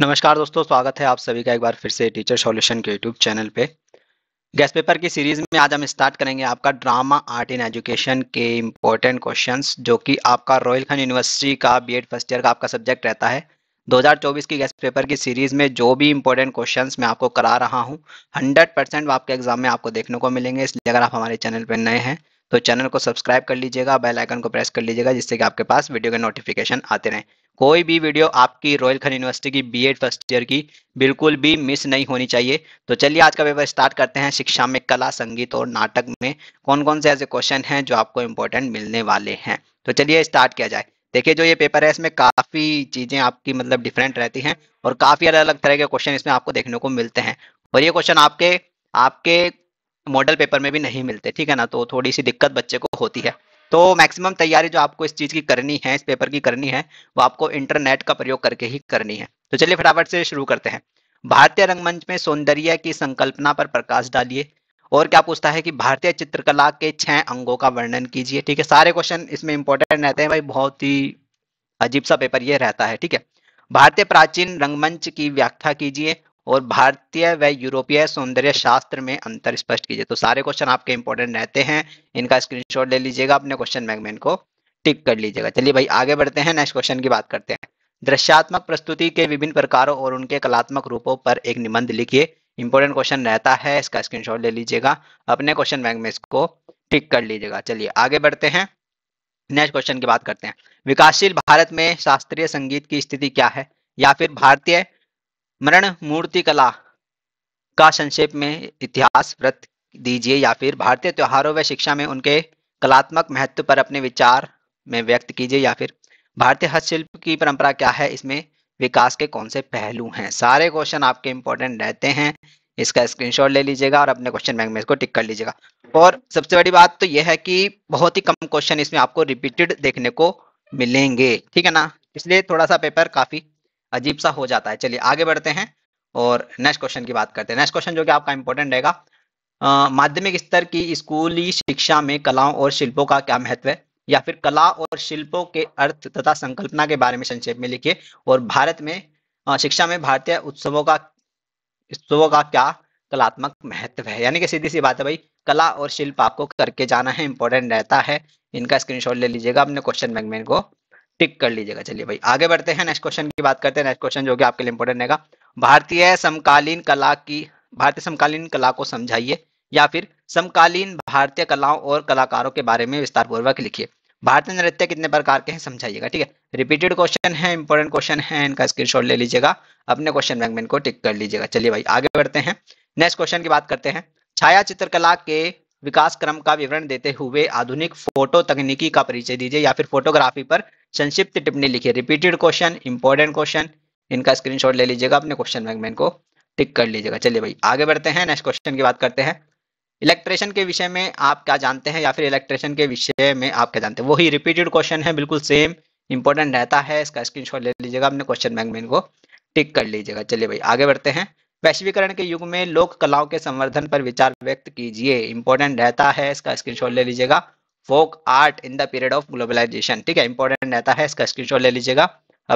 नमस्कार दोस्तों स्वागत है आप सभी का एक बार फिर से टीचर सॉल्यूशन के यूट्यूब चैनल पे गैस पेपर की सीरीज में आज हम स्टार्ट करेंगे आपका ड्रामा आर्ट इन एजुकेशन के इम्पोर्टेंट क्वेश्चंस जो कि आपका रॉयल खंड यूनिवर्सिटी का बीएड फर्स्ट ईयर का आपका सब्जेक्ट रहता है 2024 की गैस पेपर की सीरीज में जो भी इंपॉर्टेंट क्वेश्चन मैं आपको करा रहा हूँ हंड्रेड परसेंट आपके एग्जाम में आपको देखने को मिलेंगे इसलिए अगर आप हमारे चैनल पर नए हैं तो चैनल को सब्सक्राइब कर लीजिएगा बेल आइकन को प्रेस कर लीजिएगा जिससे कि आपके पास वीडियो के नोटिफिकेशन आते रहें कोई भी वीडियो आपकी रॉयल खन यूनिवर्सिटी की बीएड फर्स्ट ईयर की बिल्कुल भी मिस नहीं होनी चाहिए तो चलिए आज का पेपर स्टार्ट करते हैं शिक्षा में कला संगीत और नाटक में कौन कौन से ऐसे क्वेश्चन हैं जो आपको इम्पोर्टेंट मिलने वाले हैं तो चलिए स्टार्ट किया जाए देखिए जो ये पेपर है इसमें काफ़ी चीज़ें आपकी मतलब डिफरेंट रहती हैं और काफ़ी अलग अलग तरह के क्वेश्चन इसमें आपको देखने को मिलते हैं और ये क्वेश्चन आपके आपके मॉडल पेपर में भी नहीं मिलते ठीक है ना तो थोड़ी सी दिक्कत बच्चे को होती है तो मैक्सिमम तैयारी जो आपको इस चीज की करनी है इस पेपर की करनी है वो आपको इंटरनेट का प्रयोग करके ही करनी है तो चलिए फटाफट से शुरू करते हैं भारतीय रंगमंच में सौंदर्य की संकल्पना पर प्रकाश डालिए और क्या पूछता है कि भारतीय चित्रकला के छह अंगों का वर्णन कीजिए ठीक है सारे क्वेश्चन इसमें इंपॉर्टेंट रहते हैं भाई बहुत ही अजीब सा पेपर ये रहता है ठीक है भारतीय प्राचीन रंगमंच की व्याख्या कीजिए और भारतीय व यूरोपीय सौंदर्य शास्त्र में अंतर स्पष्ट कीजिए तो सारे क्वेश्चन आपके इंपॉर्टेंट रहते हैं इनका स्क्रीनशॉट ले लीजिएगा अपने क्वेश्चन मैगमेन को टिक कर लीजिएगा चलिए भाई आगे बढ़ते हैं नेक्स्ट क्वेश्चन की बात करते हैं दृश्यात्मक प्रस्तुति के विभिन्न प्रकारों और उनके कलात्मक रूपों पर एक निबंध लिखिए इंपॉर्टेंट क्वेश्चन रहता है इसका स्क्रीनशॉट ले लीजिएगा अपने क्वेश्चन बैंक में इसको टिक कर लीजिएगा चलिए आगे बढ़ते हैं नेक्स्ट क्वेश्चन की बात करते हैं विकासशील भारत में शास्त्रीय संगीत की स्थिति क्या है या फिर भारतीय मरण मूर्ति कला का संक्षेप में इतिहास व्रत दीजिए या फिर भारतीय त्योहारों व शिक्षा में उनके कलात्मक महत्व पर अपने विचार में व्यक्त कीजिए या फिर भारतीय हस्तशिल्प की परंपरा क्या है इसमें विकास के कौन से पहलू हैं सारे क्वेश्चन आपके इंपॉर्टेंट रहते हैं इसका स्क्रीनशॉट ले लीजिएगा और अपने क्वेश्चन बैंक में इसको टिक कर लीजिएगा और सबसे बड़ी बात तो यह है कि बहुत ही कम क्वेश्चन इसमें आपको रिपीटेड देखने को मिलेंगे ठीक है ना इसलिए थोड़ा सा पेपर काफी अजीब सा हो जाता है चलिए आगे बढ़ते हैं और नेक्स्ट क्वेश्चन की बात करते हैं नेक्स्ट क्वेश्चन जो कि आपका इंपॉर्टेंट रहेगा माध्यमिक स्तर की स्कूली शिक्षा में कलाओं और शिल्पों का क्या महत्व है या फिर कला और शिल्पों के अर्थ तथा संकल्पना के बारे में संक्षेप में लिखिए और भारत में शिक्षा में भारतीय उत्सवों का उत्सवों का क्या कलात्मक महत्व है यानी कि सीधी सी बात है भाई कला और शिल्प आपको करके जाना है इंपॉर्टेंट रहता है इनका स्क्रीनशॉट ले लीजिएगा अपने क्वेश्चन बैंक में इनको टिक कर लीजिएगा चलिए भाई आगे बढ़ते हैं नेक्स्ट क्वेश्चन की बात करते हैं नेक्स्ट क्वेश्चन जो कि आपके लिए इंपोर्टेंट रहेगा भारतीय समकालीन कला की भारतीय समकालीन कला को समझाइए या फिर समकालीन भारतीय कलाओं और कलाकारों के बारे में विस्तार पूर्वक लिखिए भारतीय नृत्य कितने प्रकार के हैं समझाइएगा ठीक है रिपीटेड क्वेश्चन है इंपॉर्टेंट क्वेश्चन है इनका स्क्रीनशॉट ले लीजिएगा अपने क्वेश्चन बैंक में इनको टिक कर लीजिएगा चलिए भाई आगे बढ़ते हैं नेक्स्ट क्वेश्चन की बात करते हैं छाया चित्रकला के विकास क्रम का विवरण देते हुए आधुनिक फोटो तकनीकी का परिचय दीजिए या फिर फोटोग्राफी पर संक्षिप्त टिप्पणी लिखिए रिपीटेड क्वेश्चन इंपॉर्टेंट क्वेश्चन इनका स्क्रीनशॉट ले लीजिएगा अपने क्वेश्चन बैंक में इनको टिक कर लीजिएगा चलिए भाई आगे बढ़ते हैं नेक्स्ट क्वेश्चन की बात करते हैं इलेक्ट्रेशन के विषय में आप क्या जानते हैं या फिर इलेक्ट्रेशन के विषय में आप क्या जानते हैं वही रिपीटेड क्वेश्चन है बिल्कुल सेम इंपॉर्टेंट रहता है इसका स्क्रीनशॉट ले लीजिएगा अपने क्वेश्चन बैंक में इनको टिक कर लीजिएगा चलिए भाई आगे बढ़ते हैं वैश्वीकरण के युग में लोक कलाओं के संवर्धन पर विचार व्यक्त कीजिए इंपॉर्टेंट रहता है इसका स्क्रीनशॉट ले लीजिएगा folk art in the period of globalisation ठीक है इंपॉर्टेंट रहता है इसका स्क्रीनशॉट ले लीजिएगा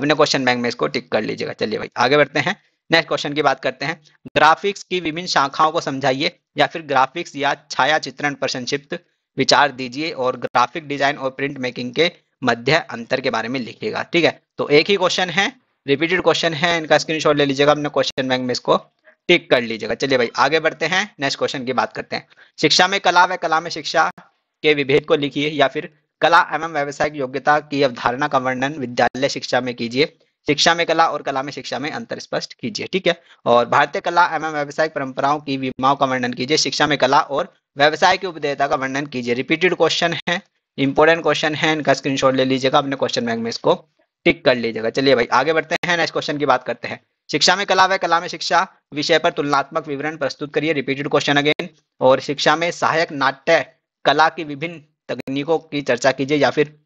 अपने क्वेश्चन बैंक में इसको टिक कर लीजिएगा चलिए भाई आगे बढ़ते हैं नेक्स्ट क्वेश्चन की बात करते हैं ग्राफिक्स की विभिन्न शाखाओं को समझाइए या फिर ग्राफिक्स या छाया चित्रण पर संक्षिप्त विचार दीजिए और ग्राफिक डिजाइन और प्रिंट मेकिंग के मध्य अंतर के बारे में लिखिएगा ठीक है तो एक ही क्वेश्चन है रिपीटेड क्वेश्चन है इनका स्क्रीनशॉट ले लीजिएगा अपने क्वेश्चन बैंक में इसको टिक कर लीजिएगा चलिए भाई आगे बढ़ते हैं नेक्स्ट क्वेश्चन की बात करते हैं शिक्षा में कला व कला में शिक्षा के विभेद को लिखिए या फिर कला एवं व्यवसायिक योग्यता की अवधारणा का वर्णन विद्यालय शिक्षा में कीजिए शिक्षा में कला और कला में शिक्षा में अंतर स्पष्ट कीजिए ठीक है और भारतीय कला एवं व्यवसायिक परंपराओं की विमाओं का वर्णन कीजिए शिक्षा में कला और व्यवसाय की उपदेयता का वर्णन कीजिए रिपीटेड क्वेश्चन है इंपॉर्टेंट क्वेश्चन है इनका स्क्रीनशॉट ले लीजिएगा अपने क्वेश्चन बैंक में इसको टिक कर लीजिएगा चलिए भाई आगे बढ़ते हैं नेक्स्ट क्वेश्चन की बात करते हैं शिक्षा में कला व कला में शिक्षा विषय पर तुलनात्मक विवरण प्रस्तुत करिए रिपीटेड क्वेश्चन अगेन और शिक्षा में सहायक नाट्य कला की विभिन्न तकनीकों की चर्चा कीजिए या फिर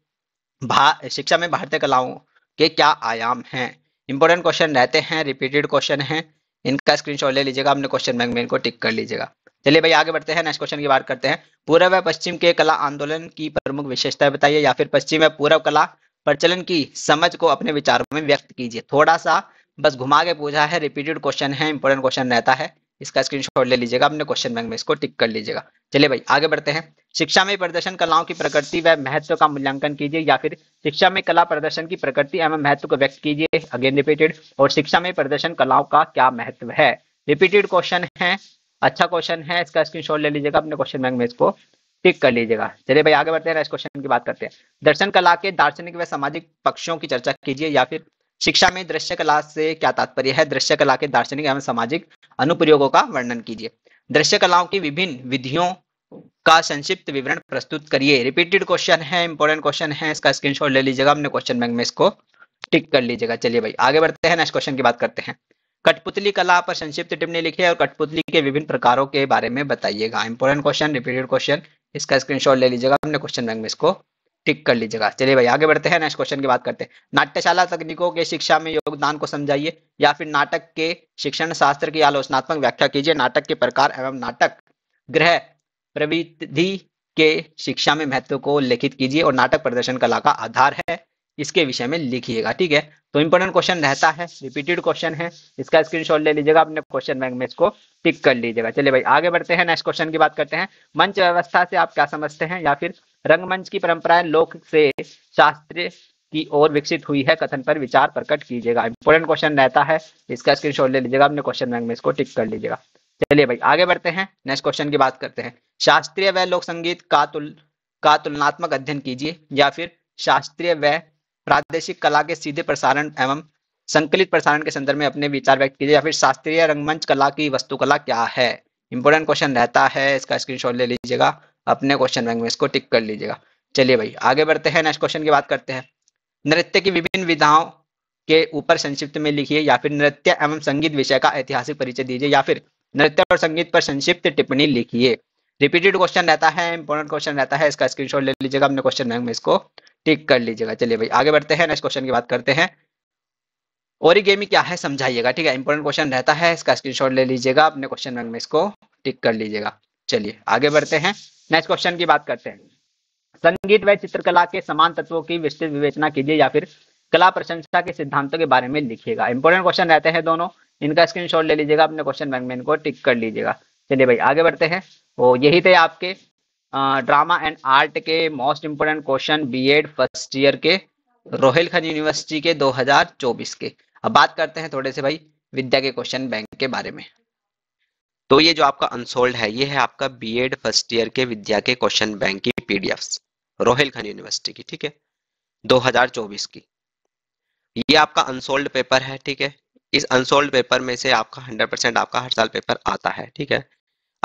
शिक्षा में भारतीय कलाओं के क्या आयाम हैं इंपॉर्टेंट क्वेश्चन रहते हैं रिपीटेड क्वेश्चन हैं इनका स्क्रीनशॉट ले लीजिएगा अपने क्वेश्चन बैंक में इनको टिक कर लीजिएगा चलिए भाई आगे बढ़ते हैं नेक्स्ट क्वेश्चन की बात करते हैं पूर्व व पश्चिम के कला आंदोलन की प्रमुख विशेषताएं बताइए या फिर पश्चिम व पूर्व कला प्रचलन की समझ को अपने विचारों में व्यक्त कीजिए थोड़ा सा बस घुमा के पूछा है रिपीटेड क्वेश्चन है इंपॉर्टेंट क्वेश्चन रहता है इसका स्क्रीनशॉट ले लीजिएगा अपने क्वेश्चन बैंक में इसको टिक कर लीजिएगा चलिए भाई आगे बढ़ते हैं शिक्षा में प्रदर्शन कलाओं की प्रकृति व महत्व का मूल्यांकन कीजिए या फिर शिक्षा में कला प्रदर्शन की प्रकृति एवं महत्व को व्यक्त कीजिए अगेन रिपीटेड और शिक्षा में प्रदर्शन कलाओं का क्या महत्व है रिपीटेड क्वेश्चन है अच्छा क्वेश्चन है इसका स्क्रीन ले लीजिएगा अपने क्वेश्चन बैंक में इसको टिक कर लीजिएगा चलिए भाई आगे बढ़ते हैं नेक्स्ट क्वेश्चन की बात करते हैं दर्शन कला के दार्शनिक व सामाजिक पक्षों की चर्चा कीजिए या फिर शिक्षा में दृश्य कला से क्या तात्पर्य है दृश्य कला के दार्शनिक एवं सामाजिक अनुप्रयोगों का वर्णन कीजिए दृश्य कलाओं की विभिन्न विधियों का संक्षिप्त विवरण प्रस्तुत करिए रिपीटेड क्वेश्चन है इंपॉर्टेंट क्वेश्चन है इसका स्क्रीनशॉट ले लीजिएगा अपने क्वेश्चन बैंक में इसको टिक कर लीजिएगा चलिए भाई आगे बढ़ते हैं नेक्स्ट क्वेश्चन की बात करते हैं कठपुतली कला पर संक्षिप्त टिप्पणी लिखिए और कठपुतली के विभिन्न प्रकारों के बारे में बताइएगा इंपॉर्टेंट क्वेश्चन रिपीटेड क्वेश्चन इसका स्क्रीनशॉट ले लीजिएगा अपने क्वेश्चन बैंक में इसको टिक कर लीजिएगा चलिए भाई आगे बढ़ते हैं नेक्स्ट क्वेश्चन की बात करते हैं नाट्यशाला तकनीकों के शिक्षा में योगदान को समझाइए या फिर नाटक के शिक्षण शास्त्र की आलोचनात्मक व्याख्या कीजिए नाटक के प्रकार एवं नाटक ग्रह प्रविधि के शिक्षा में महत्व को लिखित कीजिए और नाटक प्रदर्शन कला का आधार है इसके विषय में लिखिएगा ठीक है तो इंपोर्टेंट क्वेश्चन रहता है रिपीटेड क्वेश्चन है इसका स्क्रीनशॉट ले लीजिएगा अपने क्वेश्चन बैंक में इसको टिक कर लीजिएगा चलिए भाई आगे बढ़ते हैं नेक्स्ट क्वेश्चन की बात करते हैं मंच व्यवस्था से आप क्या समझते हैं या फिर रंगमंच की परंपराएं लोक से शास्त्रीय की ओर विकसित हुई है कथन पर विचार प्रकट कीजिएगा इंपोर्टेंट क्वेश्चन रहता है इसका स्क्रीनशॉट ले लीजिएगा अपने क्वेश्चन बैंक में इसको टिक कर लीजिएगा चलिए भाई आगे बढ़ते हैं नेक्स्ट क्वेश्चन की बात करते हैं शास्त्रीय व लोक संगीत का तुल का तुलनात्मक अध्ययन कीजिए या फिर शास्त्रीय व प्रादेशिक कला के सीधे प्रसारण एवं संकलित प्रसारण के संदर्भ में अपने विचार व्यक्त कीजिए या फिर शास्त्रीय रंगमंच कला की वस्तुकला क्या है इंपोर्टेंट क्वेश्चन रहता है इसका स्क्रीनशॉट ले लीजिएगा अपने क्वेश्चन बैंक में इसको टिक कर लीजिएगा चलिए भाई आगे बढ़ते हैं नेक्स्ट क्वेश्चन की बात करते हैं नृत्य की विभिन्न विधाओं के ऊपर संक्षिप्त में लिखिए या फिर नृत्य एवं संगीत विषय का ऐतिहासिक परिचय दीजिए या फिर नृत्य और संगीत पर संक्षिप्त टिप्पणी लिखिए रिपीटेड क्वेश्चन रहता है इंपॉर्टेंट क्वेश्चन रहता है इसका स्क्रीनशॉट ले लीजिएगा अपने क्वेश्चन बैंक में इसको टिक कर लीजिएगा चलिए भाई आगे बढ़ते हैं नेक्स्ट क्वेश्चन की बात करते हैं ओरिगेमी क्या है समझाइएगा ठीक है इंपॉर्टेंट क्वेश्चन रहता है इसका स्क्रीनशॉट ले लीजिएगा अपने क्वेश्चन बैंक में इसको टिक कर लीजिएगा चलिए आगे बढ़ते हैं नेक्स्ट क्वेश्चन की बात करते हैं संगीत व चित्रकला के समान तत्वों की विस्तृत विवेचना कीजिए या फिर कला प्रशंसा के सिद्धांतों के बारे में लिखिएगा इंपॉर्टेंट क्वेश्चन रहते हैं दोनों इनका स्क्रीनशॉट ले लीजिएगा अपने क्वेश्चन बैंक में इनको टिक कर लीजिएगा चलिए भाई आगे बढ़ते हैं वो तो यही थे आपके ड्रामा एंड आर्ट के most important question B first year के रोहिल खान यूनिवर्सिटी के 2024 के अब बात करते हैं थोड़े से भाई विद्या के क्वेश्चन बैंक के बारे में तो ये जो आपका अनसोल्ड है ये है आपका बीएड फर्स्ट ईयर के विद्या के क्वेश्चन बैंक की पीडीएफ्स खान यूनिवर्सिटी की ठीक है 2024 की ये आपका अनसोल्ड पेपर है ठीक है इस अनसोल्ड पेपर में से आपका 100 परसेंट आपका हर साल पेपर आता है ठीक है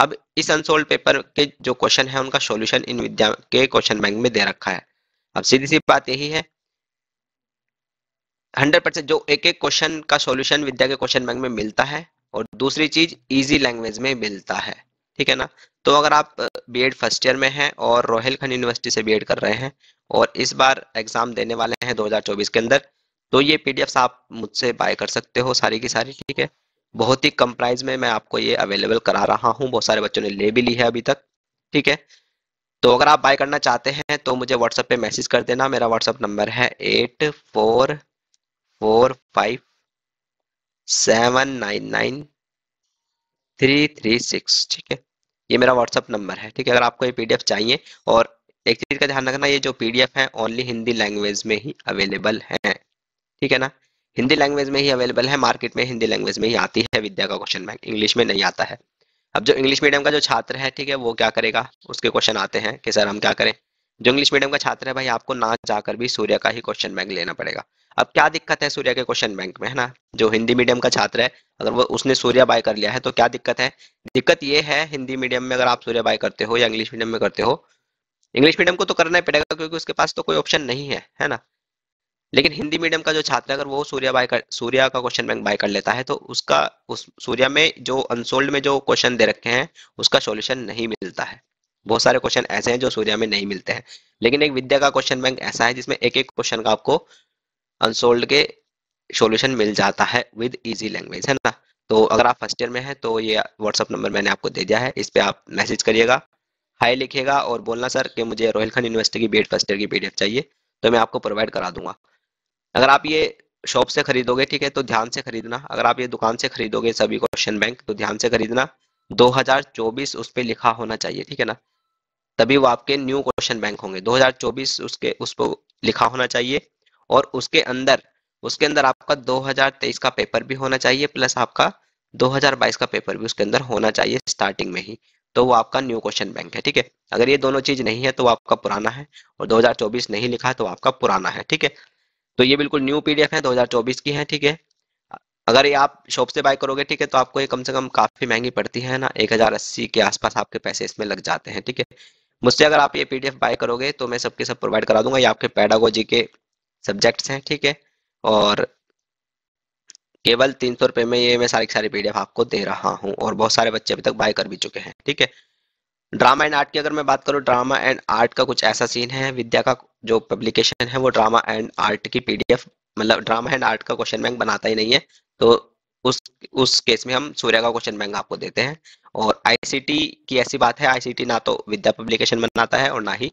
अब इस अनसोल्ड पेपर के जो क्वेश्चन है उनका सोल्यूशन इन विद्या के क्वेश्चन बैंक में दे रखा है अब सीधी सी बात यही है हंड्रेड परसेंट जो एक एक क्वेश्चन का सॉल्यूशन विद्या के क्वेश्चन बैंक में मिलता है और दूसरी चीज इजी लैंग्वेज में मिलता है ठीक है ना तो अगर आप बीएड फर्स्ट ईयर में हैं और रोहिलखंड यूनिवर्सिटी से बीएड कर रहे हैं और इस बार एग्जाम देने वाले हैं 2024 के अंदर तो ये पीडीएफ्स आप मुझसे बाय कर सकते हो सारी की सारी ठीक है बहुत ही कम प्राइस में मैं आपको ये अवेलेबल करा रहा हूँ बहुत सारे बच्चों ने ले भी ली है अभी तक ठीक है तो अगर आप बाय करना चाहते हैं तो मुझे व्हाट्सएप पे मैसेज कर देना मेरा व्हाट्सएप नंबर है eight four four five seven nine nine three three six ठीक है ये मेरा व्हाट्सअप नंबर है ठीक है अगर आपको ये पीडीएफ चाहिए और एक चीज का ध्यान रखना ये जो पीडीएफ है ओनली हिंदी लैंग्वेज में ही अवेलेबल है ठीक है ना हिंदी लैंग्वेज में ही अवेलेबल है मार्केट में हिंदी लैंग्वेज में ही आती है विद्या का क्वेश्चन बैंक इंग्लिश में नहीं आता है अब जो इंग्लिश मीडियम का जो छात्र है ठीक है वो क्या करेगा उसके क्वेश्चन आते हैं कि सर हम क्या करें जो इंग्लिश मीडियम का छात्र है भाई आपको ना जाकर भी सूर्य का ही क्वेश्चन बैंक लेना पड़ेगा अब क्या दिक्कत है सूर्य के क्वेश्चन बैंक में है ना जो हिंदी मीडियम का छात्र है अगर वो उसने सूर्य बाय कर लिया है तो क्या दिक्कत है दिक्कत ये है हिंदी मीडियम में अगर आप सूर्य बाय करते हो या इंग्लिश मीडियम में करते हो इंग्लिश मीडियम को तो करना ही पड़ेगा क्योंकि उसके पास तो कोई ऑप्शन नहीं है है ना लेकिन हिंदी मीडियम का जो छात्र अगर वो सूर्य बाय कर सूर्य का क्वेश्चन बैंक बाय कर लेता है तो उसका उस सूर्या में जो अनसोल्ड में जो क्वेश्चन दे रखे हैं उसका सोल्यूशन नहीं मिलता है बहुत सारे क्वेश्चन ऐसे हैं जो सूर्या में नहीं मिलते हैं लेकिन एक विद्या का क्वेश्चन बैंक ऐसा है जिसमें एक एक क्वेश्चन का आपको अनसोल्ड के सॉल्यूशन मिल जाता है विद इजी लैंग्वेज है ना तो अगर आप फर्स्ट ईयर में हैं तो ये व्हाट्सअप नंबर मैंने आपको दे दिया है इस पर आप मैसेज करिएगा हाई लिखिएगा और बोलना सर कि मुझे रोहिलखंड यूनिवर्सिटी की बी फर्स्ट ईयर की पी चाहिए तो मैं आपको प्रोवाइड करा दूंगा अगर आप ये शॉप से खरीदोगे ठीक है तो ध्यान से खरीदना अगर आप ये दुकान से खरीदोगे सभी क्वेश्चन बैंक तो ध्यान से खरीदना 2024 उस पर लिखा होना चाहिए ठीक है ना तभी वो आपके न्यू क्वेश्चन बैंक होंगे 2024 उसके उसको लिखा होना चाहिए और उसके अंदर उसके अंदर आपका 2023 का पेपर भी होना चाहिए प्लस आपका 2022 का पेपर भी उसके अंदर होना चाहिए स्टार्टिंग में ही तो वो आपका न्यू क्वेश्चन बैंक है ठीक है अगर ये दोनों चीज नहीं है तो आपका पुराना है और दो नहीं लिखा तो आपका पुराना है ठीक है तो ये बिल्कुल न्यू पीडीएफ है दो की है ठीक है अगर ये आप शॉप से बाय करोगे ठीक है तो आपको ये कम से कम काफी महंगी पड़ती है ना एक हजार अस्सी के आसपास आपके पैसे इसमें लग जाते हैं ठीक है मुझसे अगर आप ये पीडीएफ बाय करोगे तो मैं सबके सब प्रोवाइड करा दूंगा ये आपके पैडागोजी के सब्जेक्ट्स हैं ठीक है और केवल तीन सौ रुपये में ये मैं सारी सारी पी आपको दे रहा हूँ और बहुत सारे बच्चे अभी तक बाय कर भी चुके हैं ठीक है ड्रामा एंड आर्ट की अगर मैं बात करूँ ड्रामा एंड आर्ट का कुछ ऐसा सीन है विद्या का जो पब्लिकेशन है वो ड्रामा एंड आर्ट की पीडीएफ मतलब ड्रामा एंड आर्ट का क्वेश्चन बैंक बनाता ही नहीं है तो उस उस केस में हम सूर्या का क्वेश्चन बैंक आपको देते हैं और आईसीटी की ऐसी बात है आईसीटी ना तो विद्या पब्लिकेशन बनाता है और ना ही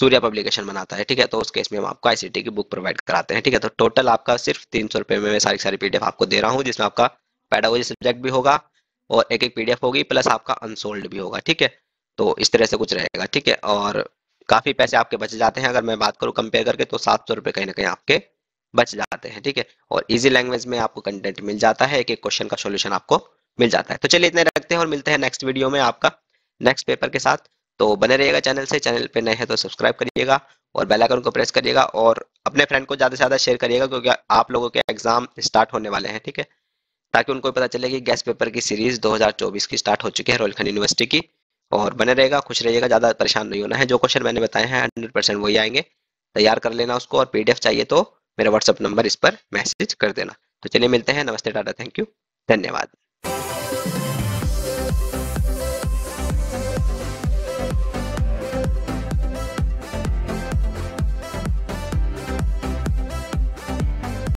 सूर्य पब्लिकेशन बनाता है ठीक है तो उस केस में हम आपको आईसीटी की बुक प्रोवाइड कराते हैं ठीक है तो टोटल आपका सिर्फ तीन सौ रुपये में मैं सारी सारी पीडीएफ आपको दे रहा हूँ जिसमें आपका पैडागोजी सब्जेक्ट भी होगा और एक एक पीडीएफ होगी प्लस आपका अनसोल्ड भी होगा ठीक है तो इस तरह से कुछ रहेगा ठीक है और काफी पैसे आपके बच जाते हैं अगर मैं बात करूँ कंपेयर करके तो सात सौ रुपये कहीं ना कहीं आपके बच जाते हैं ठीक है और इजी लैंग्वेज में आपको कंटेंट मिल जाता है एक एक क्वेश्चन का सोल्यूशन आपको मिल जाता है तो चलिए इतने रखते हैं और मिलते हैं नेक्स्ट वीडियो में आपका नेक्स्ट पेपर के साथ तो बने रहिएगा चैनल से चैनल पे नए हैं तो सब्सक्राइब करिएगा और बेल आइकन को प्रेस करिएगा और अपने फ्रेंड को ज़्यादा से ज़्यादा शेयर करिएगा क्योंकि आप लोगों के एग्जाम स्टार्ट होने वाले हैं ठीक है ताकि उनको पता चले कि गैस पेपर की सीरीज 2024 की स्टार्ट हो चुकी है रोहलखंड यूनिवर्सिटी की और बने रहेगा खुश रहिएगा ज़्यादा परेशान नहीं होना है जो क्वेश्चन मैंने बताए हैं हंड्रेड वही आएंगे तैयार कर लेना उसको और पीडीएफ चाहिए तो मेरा व्हाट्सअप नंबर इस पर मैसेज कर देना तो चलिए मिलते हैं नमस्ते टाटा थैंक यू धन्यवाद